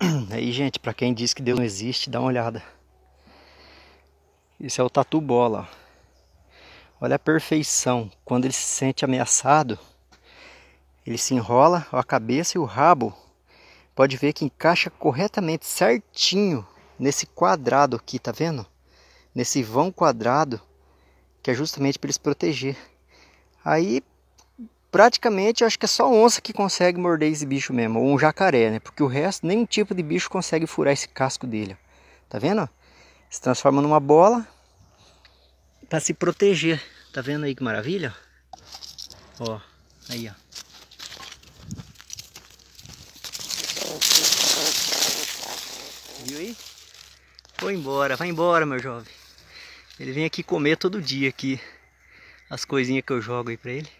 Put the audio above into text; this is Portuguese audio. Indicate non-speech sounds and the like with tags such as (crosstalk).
(clears throat) Aí, gente, para quem diz que Deus não existe, dá uma olhada. Isso é o tatu bola. Olha a perfeição. Quando ele se sente ameaçado, ele se enrola a cabeça e o rabo. Pode ver que encaixa corretamente, certinho, nesse quadrado aqui, tá vendo? Nesse vão quadrado, que é justamente para eles proteger. Aí praticamente acho que é só onça que consegue morder esse bicho mesmo, ou um jacaré, né? Porque o resto, nenhum tipo de bicho consegue furar esse casco dele. Tá vendo? Se transforma numa bola para se proteger. Tá vendo aí que maravilha? Ó, aí ó. Viu aí? Foi embora, vai embora meu jovem. Ele vem aqui comer todo dia aqui as coisinhas que eu jogo aí pra ele.